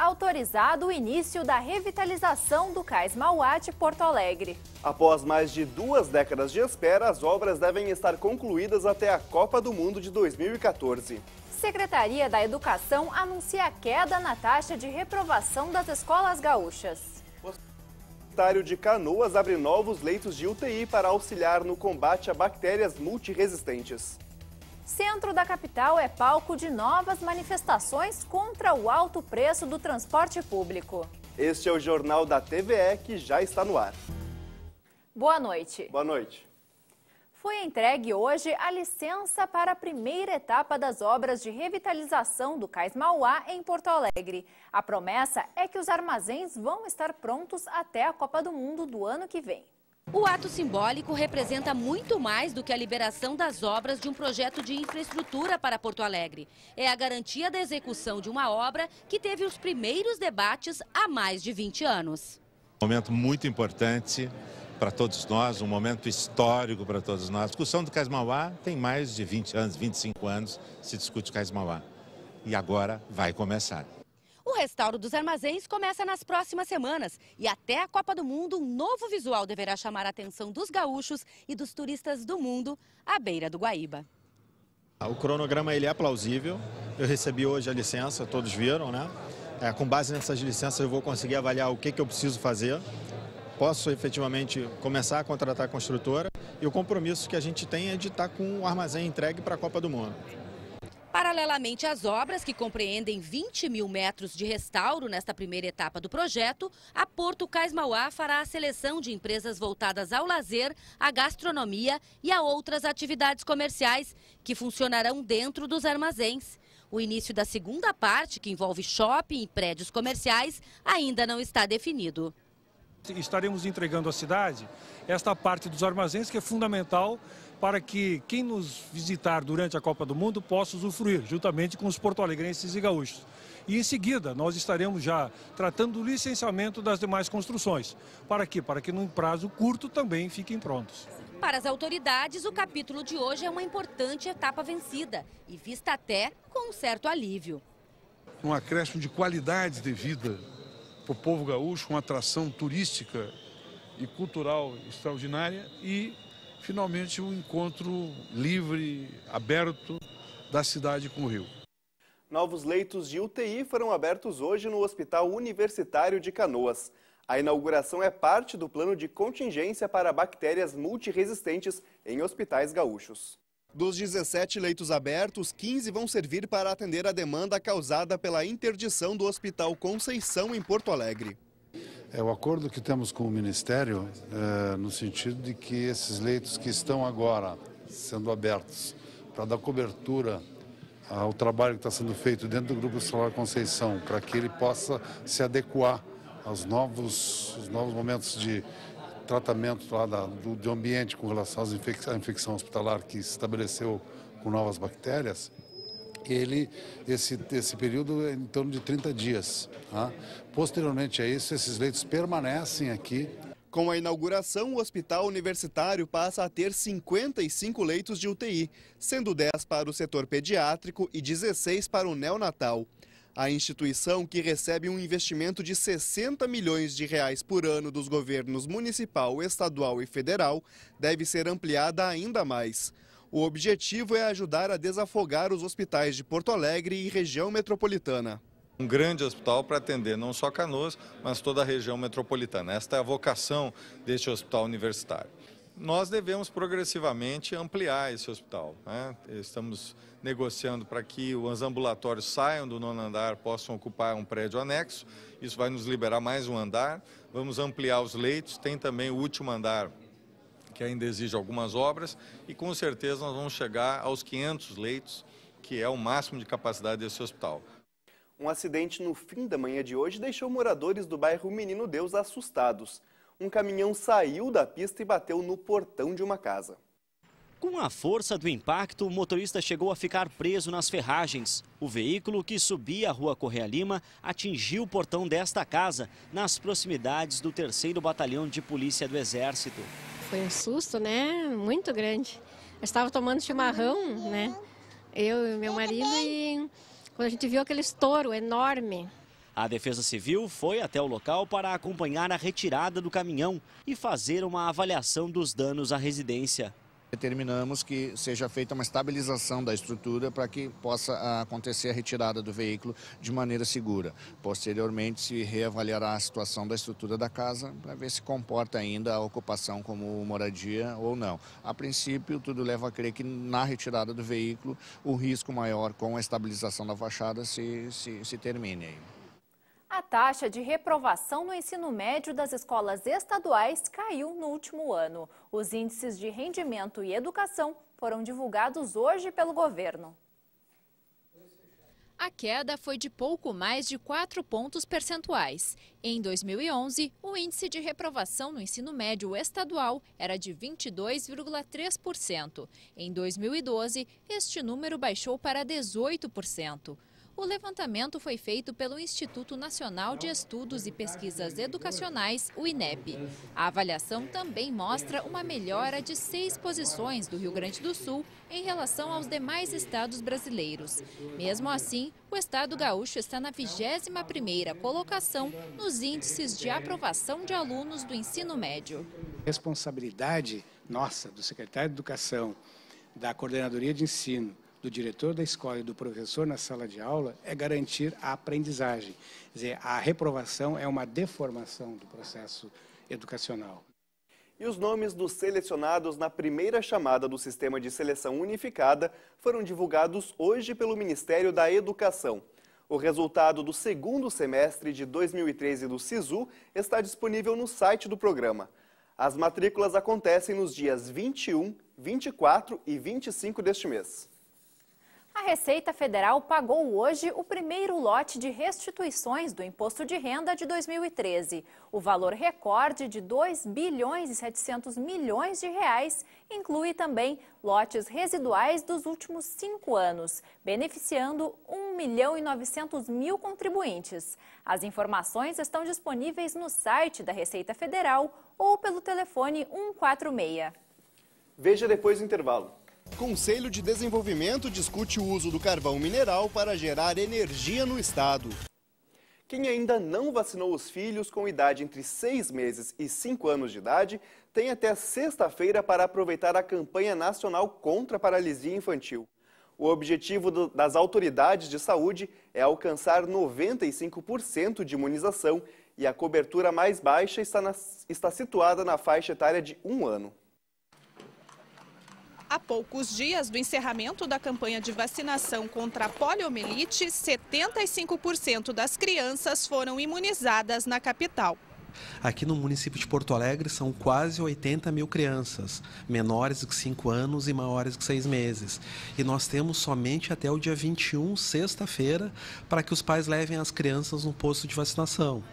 autorizado o início da revitalização do Cais Mauate Porto Alegre. Após mais de duas décadas de espera, as obras devem estar concluídas até a Copa do Mundo de 2014. Secretaria da Educação anuncia a queda na taxa de reprovação das escolas gaúchas. O de Canoas abre novos leitos de UTI para auxiliar no combate a bactérias multiresistentes. Centro da capital é palco de novas manifestações contra o alto preço do transporte público. Este é o Jornal da TVE que já está no ar. Boa noite. Boa noite. Foi entregue hoje a licença para a primeira etapa das obras de revitalização do Cais Mauá em Porto Alegre. A promessa é que os armazéns vão estar prontos até a Copa do Mundo do ano que vem. O ato simbólico representa muito mais do que a liberação das obras de um projeto de infraestrutura para Porto Alegre. É a garantia da execução de uma obra que teve os primeiros debates há mais de 20 anos. Um momento muito importante para todos nós, um momento histórico para todos nós. A discussão do Casmauá tem mais de 20 anos, 25 anos, se discute o Casmauá. E agora vai começar restauro dos armazéns começa nas próximas semanas e até a Copa do Mundo, um novo visual deverá chamar a atenção dos gaúchos e dos turistas do mundo à beira do Guaíba. Ah, o cronograma ele é plausível. Eu recebi hoje a licença, todos viram, né? É, com base nessas licenças eu vou conseguir avaliar o que, que eu preciso fazer. Posso efetivamente começar a contratar a construtora e o compromisso que a gente tem é de estar com o armazém entregue para a Copa do Mundo. Paralelamente às obras, que compreendem 20 mil metros de restauro nesta primeira etapa do projeto, a Porto Cais Mauá fará a seleção de empresas voltadas ao lazer, à gastronomia e a outras atividades comerciais que funcionarão dentro dos armazéns. O início da segunda parte, que envolve shopping e prédios comerciais, ainda não está definido. Estaremos entregando à cidade esta parte dos armazéns que é fundamental para que quem nos visitar durante a Copa do Mundo possa usufruir, juntamente com os porto-alegrenses e gaúchos. E em seguida, nós estaremos já tratando do licenciamento das demais construções. Para quê? Para que num prazo curto também fiquem prontos. Para as autoridades, o capítulo de hoje é uma importante etapa vencida e vista até com um certo alívio. Um acréscimo de qualidade de vida para o povo gaúcho, uma atração turística e cultural extraordinária e finalmente um encontro livre, aberto da cidade com o Rio. Novos leitos de UTI foram abertos hoje no Hospital Universitário de Canoas. A inauguração é parte do plano de contingência para bactérias multiresistentes em hospitais gaúchos. Dos 17 leitos abertos, 15 vão servir para atender a demanda causada pela interdição do Hospital Conceição em Porto Alegre. É o acordo que temos com o Ministério, é, no sentido de que esses leitos que estão agora sendo abertos para dar cobertura ao trabalho que está sendo feito dentro do Grupo Solar Conceição, para que ele possa se adequar aos novos, aos novos momentos de tratamento lá da, do, do ambiente com relação à infecção hospitalar que se estabeleceu com novas bactérias, ele, esse, esse período é em torno de 30 dias. Tá? Posteriormente a isso, esses leitos permanecem aqui. Com a inauguração, o Hospital Universitário passa a ter 55 leitos de UTI, sendo 10 para o setor pediátrico e 16 para o neonatal. A instituição, que recebe um investimento de 60 milhões de reais por ano dos governos municipal, estadual e federal, deve ser ampliada ainda mais. O objetivo é ajudar a desafogar os hospitais de Porto Alegre e região metropolitana. Um grande hospital para atender não só Canoas, mas toda a região metropolitana. Esta é a vocação deste hospital universitário nós devemos progressivamente ampliar esse hospital. Né? Estamos negociando para que os ambulatórios saiam do nono andar, possam ocupar um prédio anexo. Isso vai nos liberar mais um andar. Vamos ampliar os leitos. Tem também o último andar que ainda exige algumas obras, e com certeza nós vamos chegar aos 500 leitos, que é o máximo de capacidade desse hospital. Um acidente no fim da manhã de hoje deixou moradores do bairro Menino Deus assustados. Um caminhão saiu da pista e bateu no portão de uma casa. Com a força do impacto, o motorista chegou a ficar preso nas ferragens. O veículo que subia a rua Correia Lima atingiu o portão desta casa, nas proximidades do 3 Batalhão de Polícia do Exército. Foi um susto, né? Muito grande. Eu estava tomando chimarrão, né? Eu e meu marido, e quando a gente viu aquele estouro enorme, a Defesa Civil foi até o local para acompanhar a retirada do caminhão e fazer uma avaliação dos danos à residência. Determinamos que seja feita uma estabilização da estrutura para que possa acontecer a retirada do veículo de maneira segura. Posteriormente, se reavaliará a situação da estrutura da casa para ver se comporta ainda a ocupação como moradia ou não. A princípio, tudo leva a crer que na retirada do veículo, o risco maior com a estabilização da fachada se, se, se termine. A taxa de reprovação no ensino médio das escolas estaduais caiu no último ano. Os índices de rendimento e educação foram divulgados hoje pelo governo. A queda foi de pouco mais de 4 pontos percentuais. Em 2011, o índice de reprovação no ensino médio estadual era de 22,3%. Em 2012, este número baixou para 18%. O levantamento foi feito pelo Instituto Nacional de Estudos e Pesquisas Educacionais, o INEP. A avaliação também mostra uma melhora de seis posições do Rio Grande do Sul em relação aos demais estados brasileiros. Mesmo assim, o estado gaúcho está na 21ª colocação nos índices de aprovação de alunos do ensino médio. Responsabilidade nossa, do secretário de Educação, da Coordenadoria de Ensino, do diretor da escola e do professor na sala de aula é garantir a aprendizagem. Quer dizer, a reprovação é uma deformação do processo educacional. E os nomes dos selecionados na primeira chamada do Sistema de Seleção Unificada foram divulgados hoje pelo Ministério da Educação. O resultado do segundo semestre de 2013 do SISU está disponível no site do programa. As matrículas acontecem nos dias 21, 24 e 25 deste mês. A Receita Federal pagou hoje o primeiro lote de restituições do imposto de renda de 2013. O valor recorde de 2 bilhões e 700 milhões de reais inclui também lotes residuais dos últimos cinco anos, beneficiando 1 milhão e 900 mil contribuintes. As informações estão disponíveis no site da Receita Federal ou pelo telefone 146. Veja depois do intervalo. Conselho de Desenvolvimento discute o uso do carvão mineral para gerar energia no estado. Quem ainda não vacinou os filhos com idade entre 6 meses e 5 anos de idade tem até sexta-feira para aproveitar a campanha nacional contra a paralisia infantil. O objetivo do, das autoridades de saúde é alcançar 95% de imunização e a cobertura mais baixa está, na, está situada na faixa etária de um ano. A poucos dias do encerramento da campanha de vacinação contra a poliomielite, 75% das crianças foram imunizadas na capital. Aqui no município de Porto Alegre são quase 80 mil crianças, menores de 5 anos e maiores de 6 meses. E nós temos somente até o dia 21, sexta-feira, para que os pais levem as crianças no posto de vacinação.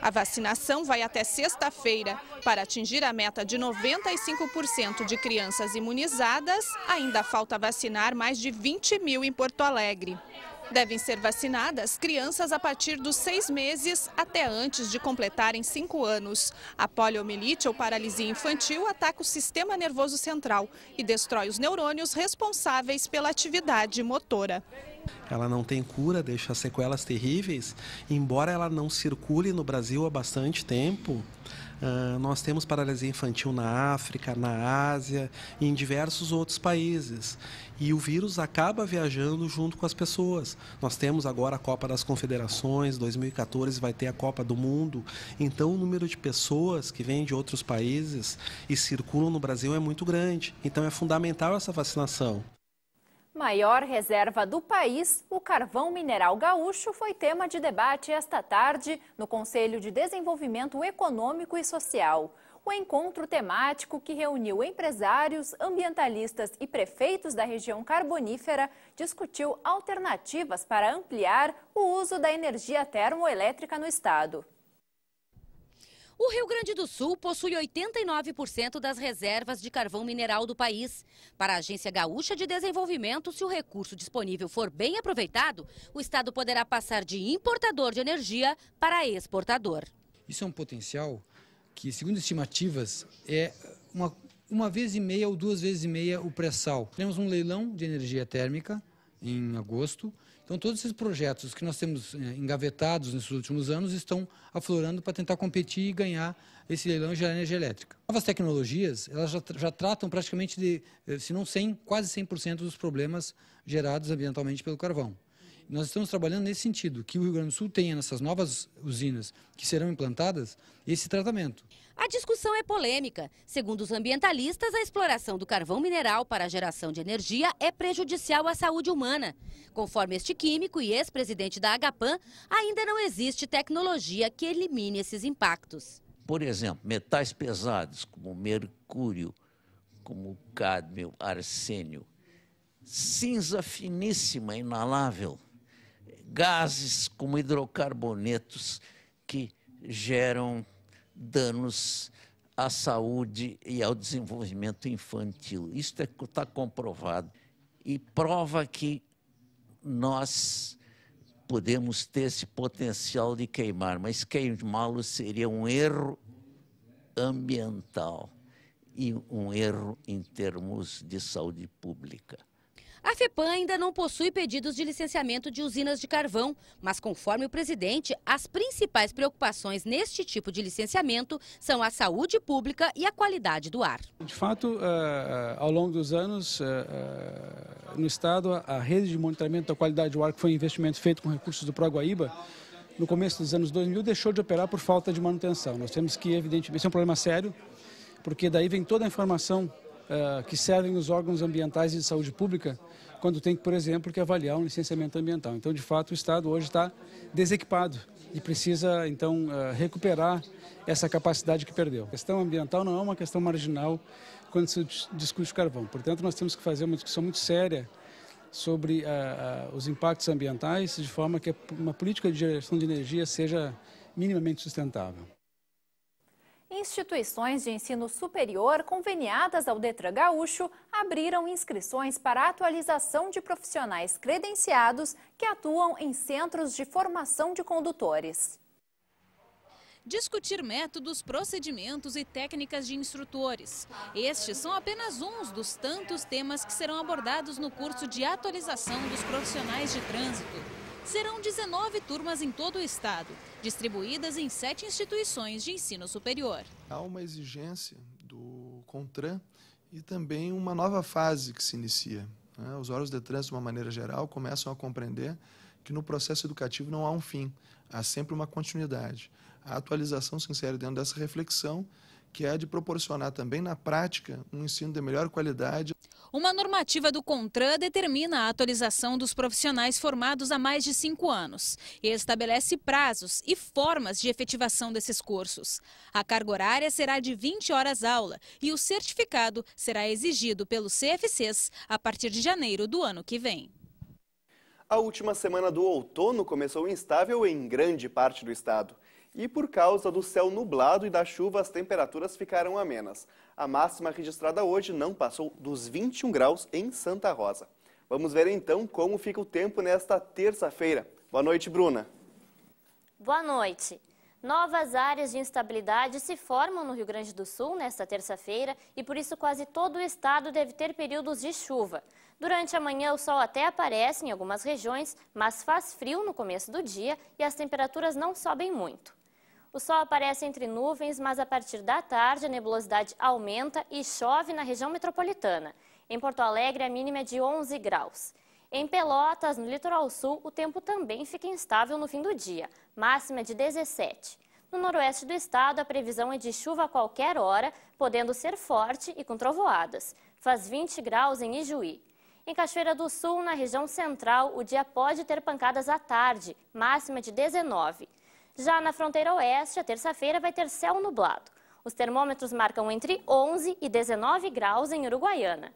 A vacinação vai até sexta-feira. Para atingir a meta de 95% de crianças imunizadas, ainda falta vacinar mais de 20 mil em Porto Alegre. Devem ser vacinadas crianças a partir dos seis meses até antes de completarem cinco anos. A poliomielite ou paralisia infantil ataca o sistema nervoso central e destrói os neurônios responsáveis pela atividade motora. Ela não tem cura, deixa sequelas terríveis. Embora ela não circule no Brasil há bastante tempo, ah, nós temos paralisia infantil na África, na Ásia e em diversos outros países e o vírus acaba viajando junto com as pessoas. Nós temos agora a Copa das Confederações, 2014 vai ter a Copa do Mundo. Então, o número de pessoas que vêm de outros países e circulam no Brasil é muito grande. Então, é fundamental essa vacinação. Maior reserva do país, o carvão mineral gaúcho foi tema de debate esta tarde no Conselho de Desenvolvimento Econômico e Social o encontro temático que reuniu empresários, ambientalistas e prefeitos da região carbonífera discutiu alternativas para ampliar o uso da energia termoelétrica no estado. O Rio Grande do Sul possui 89% das reservas de carvão mineral do país. Para a Agência Gaúcha de Desenvolvimento, se o recurso disponível for bem aproveitado, o Estado poderá passar de importador de energia para exportador. Isso é um potencial que, segundo estimativas, é uma, uma vez e meia ou duas vezes e meia o pré-sal. Temos um leilão de energia térmica em agosto. Então, todos esses projetos que nós temos é, engavetados nesses últimos anos estão aflorando para tentar competir e ganhar esse leilão de energia elétrica. Novas tecnologias, elas já, já tratam praticamente de, eh, se não 100, quase 100% dos problemas gerados ambientalmente pelo carvão. Nós estamos trabalhando nesse sentido, que o Rio Grande do Sul tenha nessas novas usinas que serão implantadas esse tratamento. A discussão é polêmica. Segundo os ambientalistas, a exploração do carvão mineral para a geração de energia é prejudicial à saúde humana. Conforme este químico e ex-presidente da Agapan, ainda não existe tecnologia que elimine esses impactos. Por exemplo, metais pesados como mercúrio, como cádmio, arsênio, cinza finíssima, inalável gases como hidrocarbonetos que geram danos à saúde e ao desenvolvimento infantil. Isso está é, tá comprovado e prova que nós podemos ter esse potencial de queimar, mas queimá-lo seria um erro ambiental e um erro em termos de saúde pública. A FEPAM ainda não possui pedidos de licenciamento de usinas de carvão, mas conforme o presidente, as principais preocupações neste tipo de licenciamento são a saúde pública e a qualidade do ar. De fato, eh, eh, ao longo dos anos, eh, no Estado, a rede de monitoramento da qualidade do ar, que foi um investimento feito com recursos do Proguaíba, no começo dos anos 2000 deixou de operar por falta de manutenção. Nós temos que, evidentemente, isso é um problema sério, porque daí vem toda a informação eh, que servem os órgãos ambientais e de saúde pública, quando tem, por exemplo, que avaliar um licenciamento ambiental. Então, de fato, o Estado hoje está desequipado e precisa, então, eh, recuperar essa capacidade que perdeu. A questão ambiental não é uma questão marginal quando se discute o carvão. Portanto, nós temos que fazer uma discussão muito séria sobre uh, uh, os impactos ambientais, de forma que uma política de geração de energia seja minimamente sustentável. Instituições de ensino superior conveniadas ao Detran Gaúcho abriram inscrições para atualização de profissionais credenciados que atuam em centros de formação de condutores. Discutir métodos, procedimentos e técnicas de instrutores. Estes são apenas uns dos tantos temas que serão abordados no curso de atualização dos profissionais de trânsito. Serão 19 turmas em todo o estado distribuídas em sete instituições de ensino superior. Há uma exigência do CONTRAN e também uma nova fase que se inicia. Né? Os órgãos de trânsito, de uma maneira geral, começam a compreender que no processo educativo não há um fim, há sempre uma continuidade. A atualização se insere dentro dessa reflexão que é a de proporcionar também na prática um ensino de melhor qualidade. Uma normativa do CONTRAN determina a atualização dos profissionais formados há mais de cinco anos e estabelece prazos e formas de efetivação desses cursos. A carga horária será de 20 horas aula e o certificado será exigido pelos CFCs a partir de janeiro do ano que vem. A última semana do outono começou instável em grande parte do estado. E por causa do céu nublado e da chuva, as temperaturas ficaram amenas. A máxima registrada hoje não passou dos 21 graus em Santa Rosa. Vamos ver então como fica o tempo nesta terça-feira. Boa noite, Bruna. Boa noite. Novas áreas de instabilidade se formam no Rio Grande do Sul nesta terça-feira e por isso quase todo o estado deve ter períodos de chuva. Durante a manhã o sol até aparece em algumas regiões, mas faz frio no começo do dia e as temperaturas não sobem muito. O sol aparece entre nuvens, mas a partir da tarde a nebulosidade aumenta e chove na região metropolitana. Em Porto Alegre, a mínima é de 11 graus. Em Pelotas, no litoral sul, o tempo também fica instável no fim do dia, máxima é de 17. No noroeste do estado, a previsão é de chuva a qualquer hora, podendo ser forte e com trovoadas. Faz 20 graus em Ijuí. Em Cachoeira do Sul, na região central, o dia pode ter pancadas à tarde, máxima é de 19. Já na fronteira oeste, a terça-feira vai ter céu nublado. Os termômetros marcam entre 11 e 19 graus em Uruguaiana.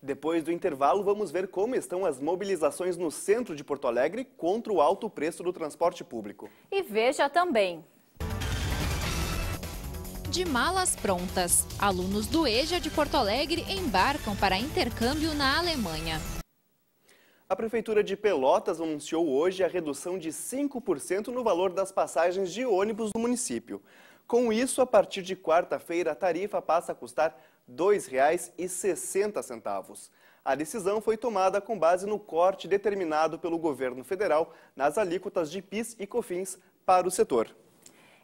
Depois do intervalo, vamos ver como estão as mobilizações no centro de Porto Alegre contra o alto preço do transporte público. E veja também. De malas prontas, alunos do EJA de Porto Alegre embarcam para intercâmbio na Alemanha. A Prefeitura de Pelotas anunciou hoje a redução de 5% no valor das passagens de ônibus do município. Com isso, a partir de quarta-feira, a tarifa passa a custar R$ 2,60. A decisão foi tomada com base no corte determinado pelo governo federal nas alíquotas de PIS e COFINS para o setor.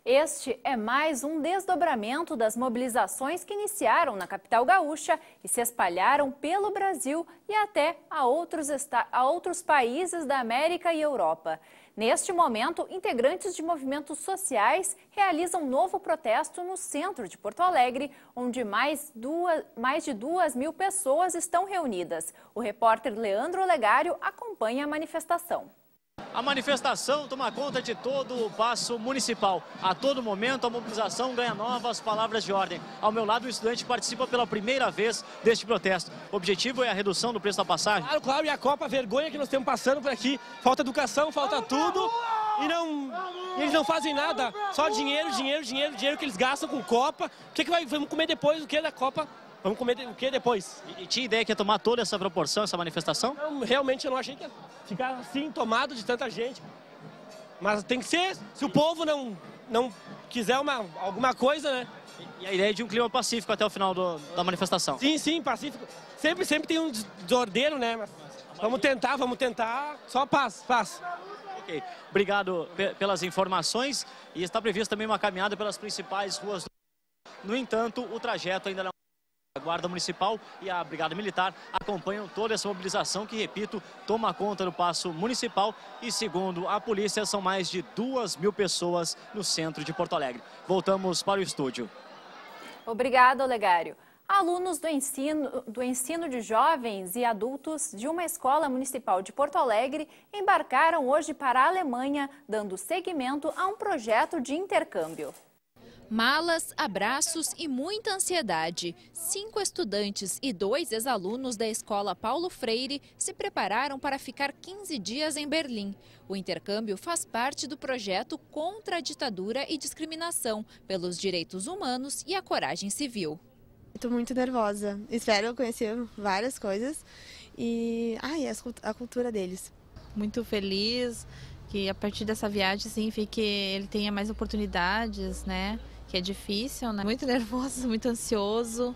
Este é mais um desdobramento das mobilizações que iniciaram na capital gaúcha e se espalharam pelo Brasil e até a outros, a outros países da América e Europa. Neste momento, integrantes de movimentos sociais realizam um novo protesto no centro de Porto Alegre, onde mais, duas, mais de duas mil pessoas estão reunidas. O repórter Leandro Legário acompanha a manifestação. A manifestação toma conta de todo o passo municipal. A todo momento, a mobilização ganha novas palavras de ordem. Ao meu lado, o estudante participa pela primeira vez deste protesto. O objetivo é a redução do preço da passagem? Claro, claro, e a Copa, a vergonha que nós temos passando por aqui. Falta educação, falta tudo. E não, eles não fazem nada, só dinheiro, dinheiro, dinheiro, dinheiro que eles gastam com Copa. O que, é que vai, vamos comer depois? do que é da Copa? Vamos comer o que depois? E, e tinha ideia que ia tomar toda essa proporção, essa manifestação? realmente eu não achei que ia ficar assim, tomado de tanta gente. Mas tem que ser, se o povo não, não quiser uma, alguma coisa, né? E, a ideia é de um clima pacífico até o final do, da manifestação. Sim, sim, pacífico. Sempre, sempre tem um desordeiro, né? Mas vamos tentar, vamos tentar. Só paz, paz. Ok. Obrigado pelas informações. E está prevista também uma caminhada pelas principais ruas do... No entanto, o trajeto ainda não... A Guarda Municipal e a Brigada Militar acompanham toda essa mobilização que, repito, toma conta do Passo Municipal e, segundo a polícia, são mais de duas mil pessoas no centro de Porto Alegre. Voltamos para o estúdio. Obrigada, Olegário. Alunos do ensino, do ensino de jovens e adultos de uma escola municipal de Porto Alegre embarcaram hoje para a Alemanha, dando seguimento a um projeto de intercâmbio. Malas, abraços e muita ansiedade. Cinco estudantes e dois ex-alunos da escola Paulo Freire se prepararam para ficar 15 dias em Berlim. O intercâmbio faz parte do projeto Contra a Ditadura e Discriminação, pelos direitos humanos e a coragem civil. Estou muito nervosa. Espero conhecer várias coisas e ai, a cultura deles. Muito feliz que a partir dessa viagem, sim, fique, ele tenha mais oportunidades, né? que é difícil, né? Muito nervoso, muito ansioso,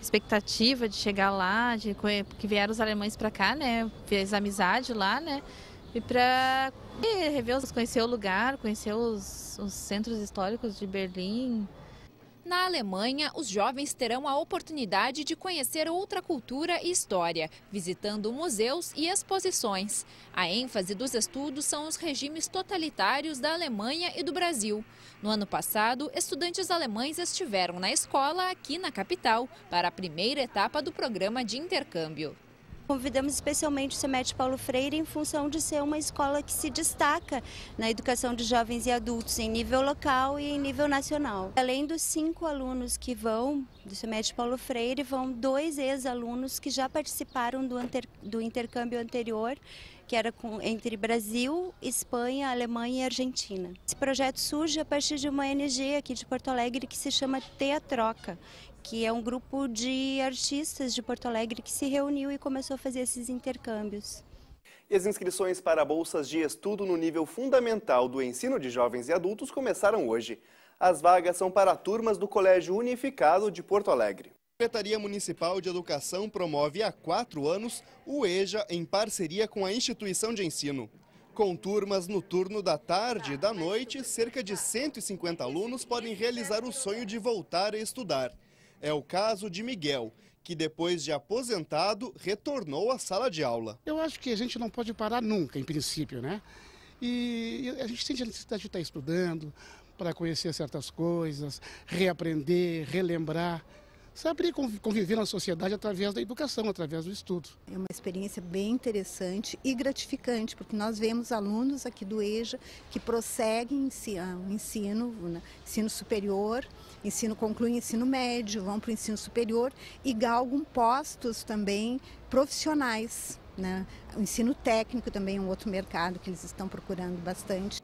expectativa de chegar lá, de que vieram os alemães para cá, né? Fez amizade lá, né? E para rever, conhecer o lugar, conhecer os, os centros históricos de Berlim, na Alemanha, os jovens terão a oportunidade de conhecer outra cultura e história, visitando museus e exposições. A ênfase dos estudos são os regimes totalitários da Alemanha e do Brasil. No ano passado, estudantes alemães estiveram na escola aqui na capital para a primeira etapa do programa de intercâmbio. Convidamos especialmente o CEMET Paulo Freire em função de ser uma escola que se destaca na educação de jovens e adultos em nível local e em nível nacional. Além dos cinco alunos que vão do CEMET Paulo Freire, vão dois ex-alunos que já participaram do, anter, do intercâmbio anterior, que era com, entre Brasil, Espanha, Alemanha e Argentina. Esse projeto surge a partir de uma ONG aqui de Porto Alegre que se chama Teatroca, que é um grupo de artistas de Porto Alegre que se reuniu e começou a fazer esses intercâmbios. E as inscrições para bolsas de estudo no nível fundamental do ensino de jovens e adultos começaram hoje. As vagas são para turmas do Colégio Unificado de Porto Alegre. A Secretaria Municipal de Educação promove há quatro anos o EJA em parceria com a instituição de ensino. Com turmas no turno da tarde e da noite, cerca de 150 alunos podem realizar o sonho de voltar a estudar. É o caso de Miguel, que depois de aposentado retornou à sala de aula. Eu acho que a gente não pode parar nunca, em princípio, né? E a gente sente a necessidade de estar estudando para conhecer certas coisas, reaprender, relembrar. Saber conviver na sociedade através da educação, através do estudo. É uma experiência bem interessante e gratificante, porque nós vemos alunos aqui do EJA que prosseguem ah, o ensino, né, ensino superior, ensino concluem ensino médio, vão para o ensino superior e galgam postos também profissionais. Né? O ensino técnico também é um outro mercado que eles estão procurando bastante.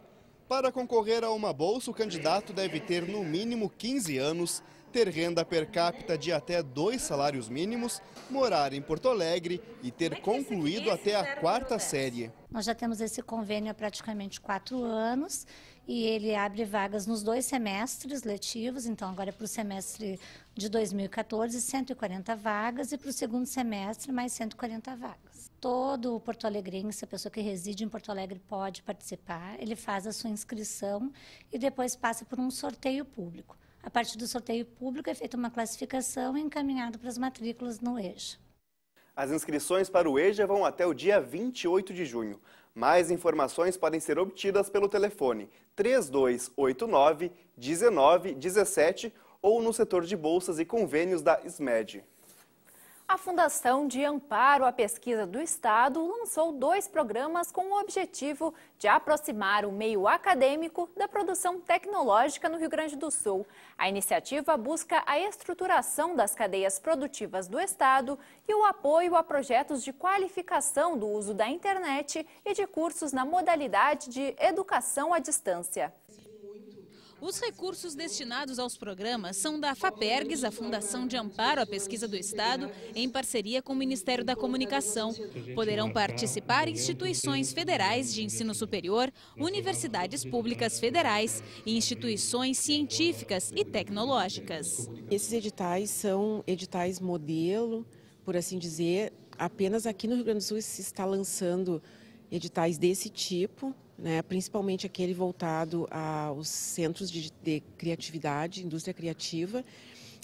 Para concorrer a uma bolsa, o candidato deve ter no mínimo 15 anos, ter renda per capita de até dois salários mínimos, morar em Porto Alegre e ter é é concluído até a quarta série. Nós já temos esse convênio há praticamente quatro anos e ele abre vagas nos dois semestres letivos, então agora é para o semestre de 2014, 140 vagas, e para o segundo semestre, mais 140 vagas. Todo o Porto Alegrense, a pessoa que reside em Porto Alegre, pode participar, ele faz a sua inscrição e depois passa por um sorteio público. A partir do sorteio público é feita uma classificação e encaminhado para as matrículas no EJA. As inscrições para o EJA vão até o dia 28 de junho. Mais informações podem ser obtidas pelo telefone 3289 1917 ou no setor de bolsas e convênios da SMED. A Fundação de Amparo à Pesquisa do Estado lançou dois programas com o objetivo de aproximar o meio acadêmico da produção tecnológica no Rio Grande do Sul. A iniciativa busca a estruturação das cadeias produtivas do Estado e o apoio a projetos de qualificação do uso da internet e de cursos na modalidade de educação à distância. Os recursos destinados aos programas são da FAPERGS, a Fundação de Amparo à Pesquisa do Estado, em parceria com o Ministério da Comunicação. Poderão participar instituições federais de ensino superior, universidades públicas federais e instituições científicas e tecnológicas. Esses editais são editais modelo, por assim dizer. Apenas aqui no Rio Grande do Sul se está lançando editais desse tipo né, principalmente aquele voltado aos centros de, de criatividade, indústria criativa,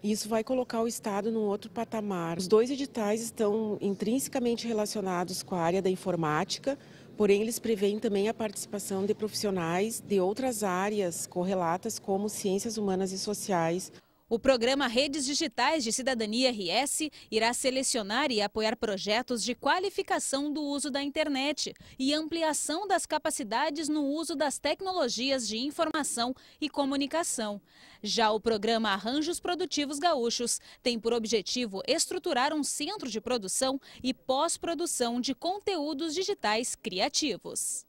isso vai colocar o Estado num outro patamar. Os dois editais estão intrinsecamente relacionados com a área da informática, porém eles prevêem também a participação de profissionais de outras áreas correlatas, como ciências humanas e sociais. O programa Redes Digitais de Cidadania RS irá selecionar e apoiar projetos de qualificação do uso da internet e ampliação das capacidades no uso das tecnologias de informação e comunicação. Já o programa Arranjos Produtivos Gaúchos tem por objetivo estruturar um centro de produção e pós-produção de conteúdos digitais criativos.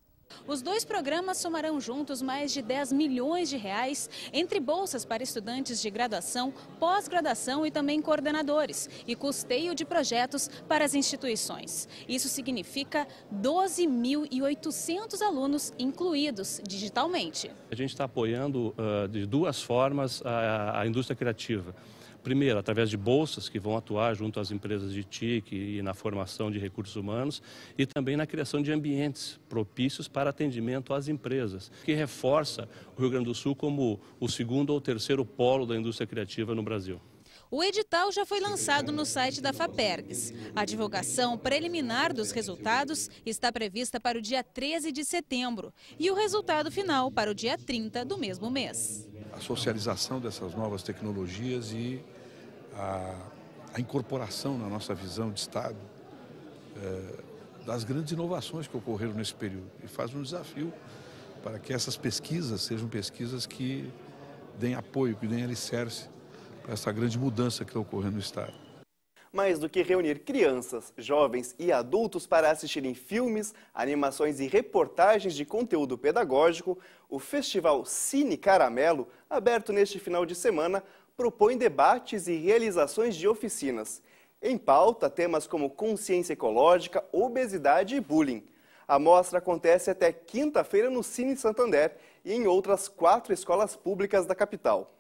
Os dois programas somarão juntos mais de 10 milhões de reais entre bolsas para estudantes de graduação, pós-graduação e também coordenadores e custeio de projetos para as instituições. Isso significa 12.800 alunos incluídos digitalmente. A gente está apoiando uh, de duas formas a, a indústria criativa primeiro, através de bolsas que vão atuar junto às empresas de TIC e na formação de recursos humanos e também na criação de ambientes propícios para atendimento às empresas, que reforça o Rio Grande do Sul como o segundo ou terceiro polo da indústria criativa no Brasil. O edital já foi lançado no site da FAPERGS. A divulgação preliminar dos resultados está prevista para o dia 13 de setembro e o resultado final para o dia 30 do mesmo mês a socialização dessas novas tecnologias e a, a incorporação na nossa visão de Estado é, das grandes inovações que ocorreram nesse período. E faz um desafio para que essas pesquisas sejam pesquisas que deem apoio, que deem alicerce para essa grande mudança que está ocorrendo no Estado mais do que reunir crianças, jovens e adultos para assistirem filmes, animações e reportagens de conteúdo pedagógico, o Festival Cine Caramelo, aberto neste final de semana, propõe debates e realizações de oficinas. Em pauta, temas como consciência ecológica, obesidade e bullying. A mostra acontece até quinta-feira no Cine Santander e em outras quatro escolas públicas da capital.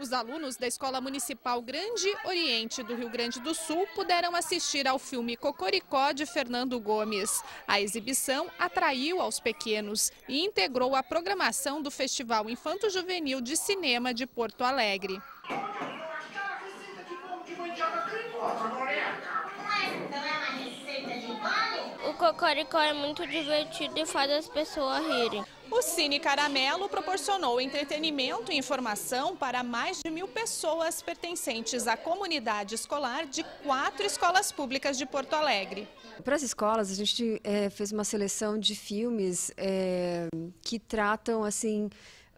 Os alunos da Escola Municipal Grande Oriente do Rio Grande do Sul puderam assistir ao filme Cocoricó de Fernando Gomes. A exibição atraiu aos pequenos e integrou a programação do Festival Infanto Juvenil de Cinema de Porto Alegre. O Cocoricó é muito divertido e faz as pessoas rirem. O Cine Caramelo proporcionou entretenimento e informação para mais de mil pessoas pertencentes à comunidade escolar de quatro escolas públicas de Porto Alegre. Para as escolas, a gente é, fez uma seleção de filmes é, que tratam assim.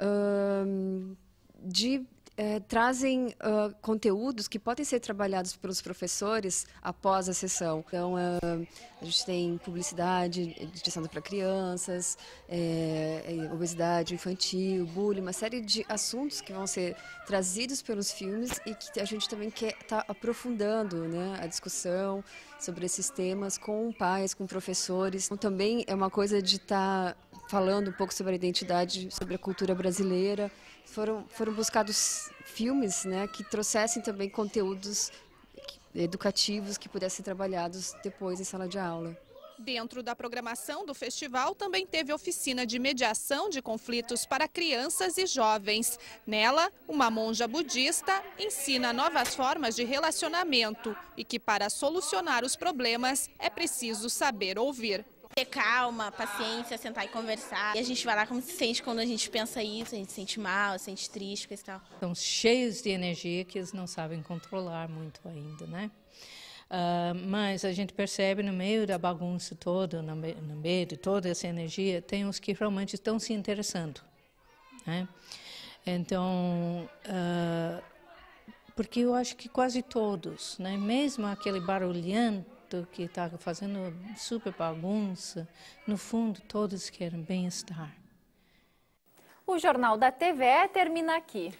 Hum, de é, trazem uh, conteúdos que podem ser trabalhados pelos professores após a sessão. Então, uh, a gente tem publicidade direcionada para crianças, é, obesidade infantil, bullying, uma série de assuntos que vão ser trazidos pelos filmes e que a gente também quer estar tá aprofundando né, a discussão sobre esses temas com pais, com professores. Então, também é uma coisa de estar tá falando um pouco sobre a identidade, sobre a cultura brasileira foram, foram buscados filmes né, que trouxessem também conteúdos educativos que pudessem ser trabalhados depois em sala de aula. Dentro da programação do festival também teve oficina de mediação de conflitos para crianças e jovens. Nela, uma monja budista ensina novas formas de relacionamento e que para solucionar os problemas é preciso saber ouvir ter calma, paciência, sentar e conversar. E a gente vai lá como se sente quando a gente pensa isso, a gente se sente mal, se sente triste, coisa e tal. Estão cheios de energia que eles não sabem controlar muito ainda, né? Uh, mas a gente percebe no meio da bagunça toda, no meio, no meio de toda essa energia, tem os que realmente estão se interessando. Né? Então, uh, porque eu acho que quase todos, né? mesmo aquele barulhento, que está fazendo super bagunça, no fundo todos querem bem-estar. O Jornal da TVE termina aqui.